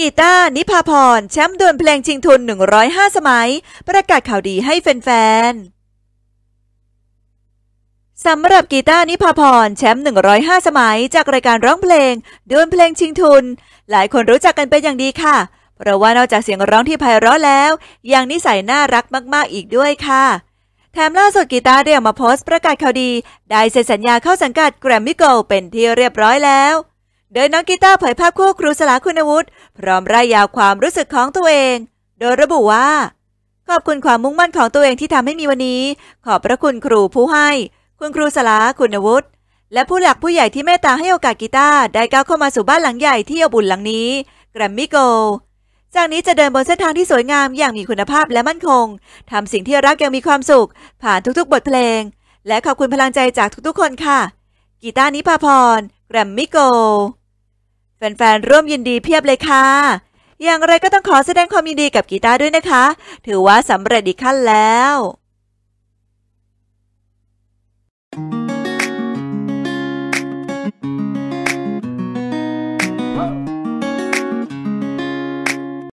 กีตาร์นิพาพรแชมป์ดวลเพลงชิงทุน 105 สมัย ประกาศข่าวดีให้แฟนๆ สำหรับกีตาร์นิพาพรแชมป์105 สมัย จากรายการร้องเพลงดวลเพลงชิงทุน หลายคนรู้จักกันเป็นอย่างดีค่ะ เพราะว่านอกจากเสียงร้องที่ไพเราะแล้วยังนิสัยน่ารักมากๆอีกด้วยค่ะ แถมล่าสุดกีตาร์ได้ออกมาโพสต์ประกาศข่าวดี ได้เซ็นสัญญาเข้าสังกัดแกรมมี่โกลเป็นที่เรียบร้อยแล้วโดยน้องกีตาร์เผยภาพคู่ครูสลาคุณวุฒิพร้อมร่ายยาวความรู้สึกของตัวเอง โดยระบุว่า ขอบคุณความมุ่งมั่นของตัวเองที่ทำให้มีวันนี้ ขอบพระคุณครูผู้ให้ คุณครูสลาคุณวุฒิและผู้หลักผู้ใหญ่ที่เมตตาให้โอกาสกีตาร์ได้ก้าวเข้ามาสู่บ้านหลังใหญ่ที่อบุญหลังนี้แกรมมี่โกจากนี้จะเดินบนเส้นทางที่สวยงามอย่างมีคุณภาพและมั่นคงทำสิ่งที่รักอย่างมีความสุข ผ่านทุกๆ บทเพลง และขอบคุณพลังใจจากทุกๆ คนค่ะ กีตาร์นิพาพรแกรมมี่โกแฟนๆร่วมยินดีเพียบเลยค่ะ อย่างไรก็ต้องขอแสดงความยินดีกับกีตาร์ด้วยนะคะ ถือว่าสำเร็จอีกขั้นแล้ว